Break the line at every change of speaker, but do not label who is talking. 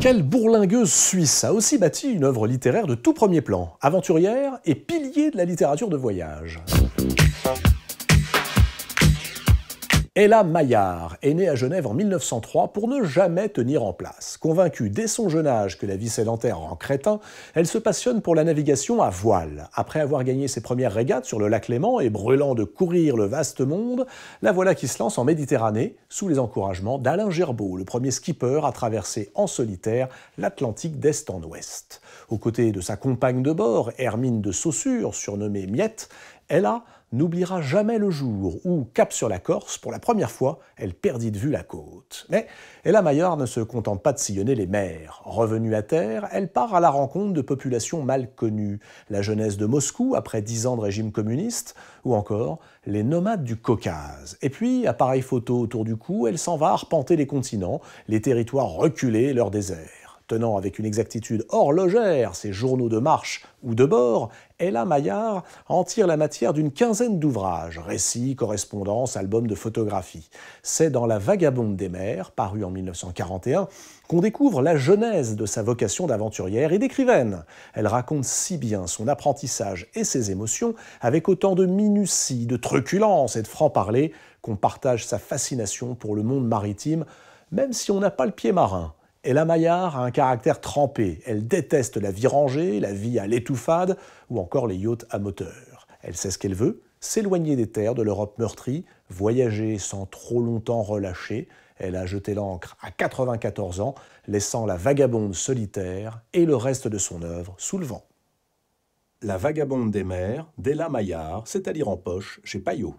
Quelle bourlingueuse suisse a aussi bâti une œuvre littéraire de tout premier plan, aventurière et pilier de la littérature de voyage Ella Maillard est née à Genève en 1903 pour ne jamais tenir en place. Convaincue dès son jeune âge que la vie sédentaire en crétin, elle se passionne pour la navigation à voile. Après avoir gagné ses premières régates sur le lac Léman et brûlant de courir le vaste monde, la voilà qui se lance en Méditerranée sous les encouragements d'Alain Gerbault, le premier skipper à traverser en solitaire l'Atlantique d'est en ouest. Aux côtés de sa compagne de bord, Hermine de Saussure, surnommée Miette, Ella n'oubliera jamais le jour où, cap sur la Corse, pour la première fois, elle perdit de vue la côte. Mais Ella Maillard ne se contente pas de sillonner les mers. Revenue à terre, elle part à la rencontre de populations mal connues, la jeunesse de Moscou après dix ans de régime communiste, ou encore les nomades du Caucase. Et puis, appareil photo autour du cou, elle s'en va arpenter les continents, les territoires reculés et leurs déserts. Tenant avec une exactitude horlogère ses journaux de marche ou de bord, Ella Maillard en tire la matière d'une quinzaine d'ouvrages, récits, correspondances, albums de photographies. C'est dans La Vagabonde des mers, parue en 1941, qu'on découvre la genèse de sa vocation d'aventurière et d'écrivaine. Elle raconte si bien son apprentissage et ses émotions avec autant de minutie, de truculence et de franc-parler qu'on partage sa fascination pour le monde maritime, même si on n'a pas le pied marin. Ella Maillard a un caractère trempé. Elle déteste la vie rangée, la vie à l'étouffade ou encore les yachts à moteur. Elle sait ce qu'elle veut, s'éloigner des terres de l'Europe meurtrie, voyager sans trop longtemps relâcher. Elle a jeté l'ancre à 94 ans, laissant la vagabonde solitaire et le reste de son œuvre sous le vent. La vagabonde des mers d'Ella Maillard, c'est à lire en poche chez Payot.